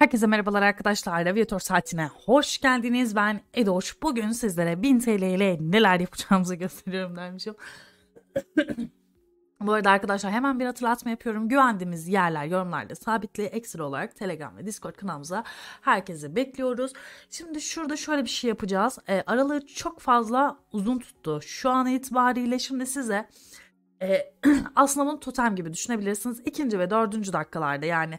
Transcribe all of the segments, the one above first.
Herkese merhabalar arkadaşlar. Aviator saatine hoş geldiniz. Ben Edoş. Bugün sizlere 1000 TL ile neler yapacağımızı gösteriyorum dermişim. Bu arada arkadaşlar hemen bir hatırlatma yapıyorum. Güvendiğimiz yerler yorumlarda sabitli. Ekstra olarak Telegram ve Discord kanalımıza herkese bekliyoruz. Şimdi şurada şöyle bir şey yapacağız. E, aralığı çok fazla uzun tuttu. Şu an itibariyle şimdi size e, aslında bunu totem gibi düşünebilirsiniz. İkinci ve dördüncü dakikalarda yani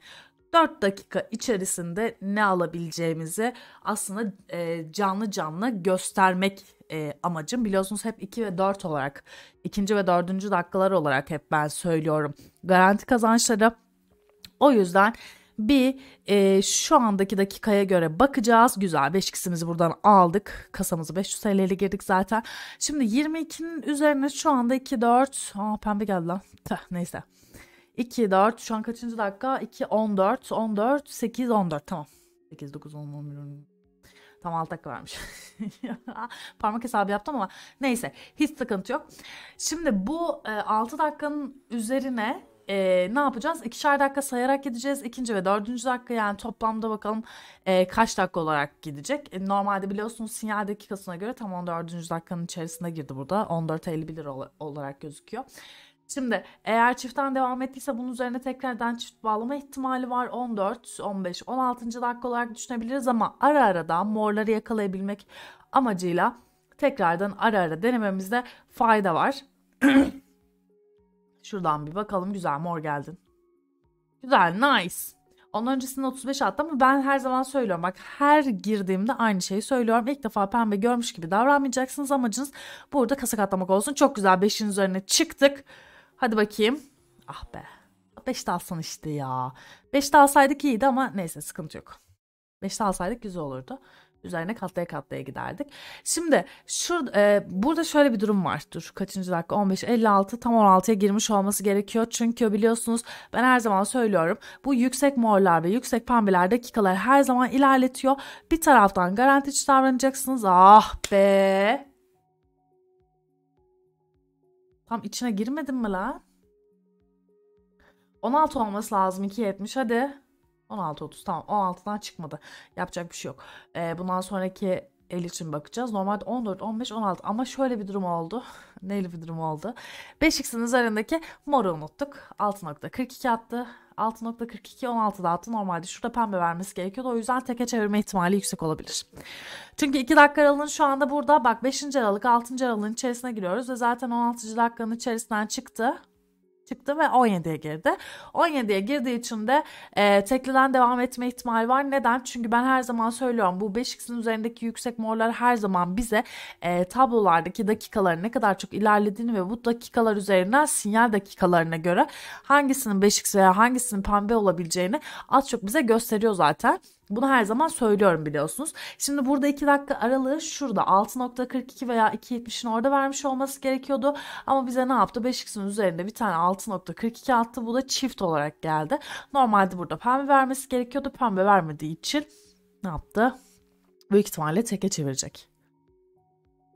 4 dakika içerisinde ne alabileceğimizi aslında e, canlı canlı göstermek e, amacım. Biliyorsunuz hep 2 ve 4 olarak, 2. ve 4. dakikalar olarak hep ben söylüyorum. Garanti kazançları o yüzden bir e, şu andaki dakikaya göre bakacağız. Güzel 5 x'imizi buradan aldık. Kasamızı 500 TL ile girdik zaten. Şimdi 22'nin üzerine şu anda 2 4. Aa pembe geldi lan. Tüh, neyse. 2, 4. Şu an kaçıncı dakika? 2, 14. 14, 8, 14. Tamam. 8, 9, 10, 11, 12. Tam alt dakika varmış. Parmak hesabı yaptım ama neyse hiç sıkıntı yok. Şimdi bu e, 6 dakikanın üzerine e, ne yapacağız? İkişer dakika sayarak gideceğiz. İkinci ve dördüncü dakika yani toplamda bakalım e, kaç dakika olarak gidecek. E, normalde biliyorsunuz sinyal dakikasına göre tam 14. dakikanın içerisinde girdi burada. 14.51 olarak gözüküyor. Şimdi eğer çiftten devam ettiyse bunun üzerine tekrardan çift bağlama ihtimali var. 14, 15, 16. dakika olarak düşünebiliriz ama ara ara da morları yakalayabilmek amacıyla tekrardan ara ara denememizde fayda var. Şuradan bir bakalım güzel mor geldin. Güzel nice. Ondan öncesinde 35 attı ama ben her zaman söylüyorum. Bak her girdiğimde aynı şeyi söylüyorum. İlk defa pembe görmüş gibi davranmayacaksınız. Amacınız burada kasa katlamak olsun. Çok güzel 5'in üzerine çıktık. Hadi bakayım. Ah be. beş de alsan işte ya. 5 de alsaydık iyiydi ama neyse sıkıntı yok. Beş de alsaydık güzel olurdu. Üzerine katlaya katlaya giderdik. Şimdi şurada, e, burada şöyle bir durum var. Dur kaçıncı dakika? 15, 56 tam 16'ya girmiş olması gerekiyor. Çünkü biliyorsunuz ben her zaman söylüyorum. Bu yüksek morlar ve yüksek pembeler dakikalar her zaman ilerletiyor. Bir taraftan garantici davranacaksınız. Ah be Tam içine girmedim mi lan? 16 olması lazım. 2.70 hadi. 16.30 tamam 16'dan çıkmadı. Yapacak bir şey yok. Ee, bundan sonraki el için bakacağız. Normalde 14, 15, 16 ama şöyle bir durum oldu. Neyli bir durum oldu. 5x'in üzerindeki moru unuttuk. 6.42 attı. 6.42 da altı Normalde şurada pembe vermesi gerekiyordu. O yüzden teke çevirme ihtimali yüksek olabilir. Çünkü 2 dakika aralığın şu anda burada. Bak 5. aralık 6. aralığın içerisine giriyoruz ve zaten 16. dakikanın içerisinden çıktı çıktı ve 17'ye girdi. 17'ye girdiği için de e, tekliden devam etme ihtimali var. Neden? Çünkü ben her zaman söylüyorum bu 5x'in üzerindeki yüksek morlar her zaman bize e, tablolardaki dakikaların ne kadar çok ilerlediğini ve bu dakikalar üzerinden sinyal dakikalarına göre hangisinin 5x veya hangisinin pembe olabileceğini az çok bize gösteriyor zaten. Bunu her zaman söylüyorum biliyorsunuz. Şimdi burada 2 dakika aralığı şurada 6.42 veya 2.70'in orada vermiş olması gerekiyordu. Ama bize ne yaptı? 5x'in üzerinde bir tane 6.42 attı. Bu da çift olarak geldi. Normalde burada pembe vermesi gerekiyordu. Pembe vermediği için ne yaptı? Büyük ihtimalle teke çevirecek.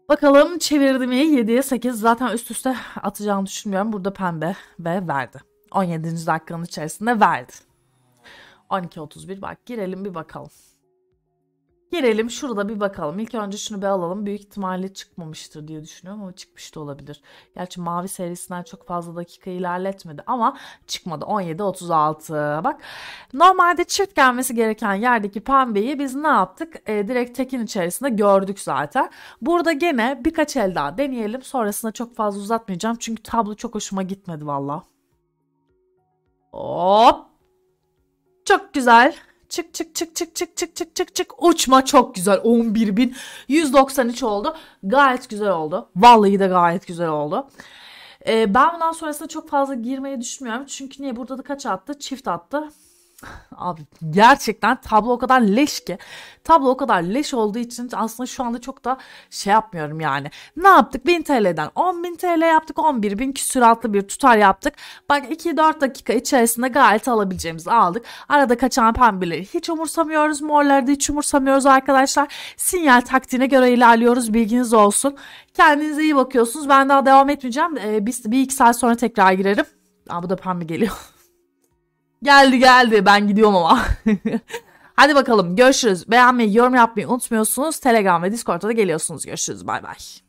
Bakalım çevirdi mi? 7'ye 8 zaten üst üste atacağını düşünmüyorum. Burada pembe ve verdi. 17. dakikanın içerisinde verdi. 12.31 bak girelim bir bakalım. Girelim şurada bir bakalım. İlk önce şunu bir alalım. Büyük ihtimalle çıkmamıştır diye düşünüyorum ama çıkmış da olabilir. Gerçi mavi serisinden çok fazla dakika ilerletmedi ama çıkmadı. 17.36 bak. Normalde çift gelmesi gereken yerdeki pembeyi biz ne yaptık? E, direkt tekin içerisinde gördük zaten. Burada gene birkaç el daha deneyelim. Sonrasında çok fazla uzatmayacağım. Çünkü tablo çok hoşuma gitmedi valla. Hop. Çok güzel. Çık çık çık çık çık çık çık çık çık. Uçma çok güzel. 11.193 oldu. Gayet güzel oldu. Vallahi de gayet güzel oldu. Ee, ben bundan sonrasında çok fazla girmeye düşünmüyorum. Çünkü niye burada da kaç attı? Çift attı. Abi gerçekten tablo o kadar leş ki. Tablo o kadar leş olduğu için aslında şu anda çok da şey yapmıyorum yani. Ne yaptık? 1000 TL'den 10.000 TL yaptık. 11.000 küsuratlı bir tutar yaptık. Bak 2-4 dakika içerisinde gayet alabileceğimizi aldık. Arada kaçan pembeleri hiç umursamıyoruz. Morları da hiç umursamıyoruz arkadaşlar. Sinyal taktiğine göre ilerliyoruz. Bilginiz olsun. Kendinize iyi bakıyorsunuz. Ben daha devam etmeyeceğim. Ee, bir, bir iki saat sonra tekrar girerim. Aa, bu da pembe geliyor. Geldi geldi ben gidiyorum ama. Hadi bakalım görüşürüz. Beğenmeyi, yorum yapmayı unutmuyorsunuz. Telegram ve Discord'a da geliyorsunuz. Görüşürüz bay bay.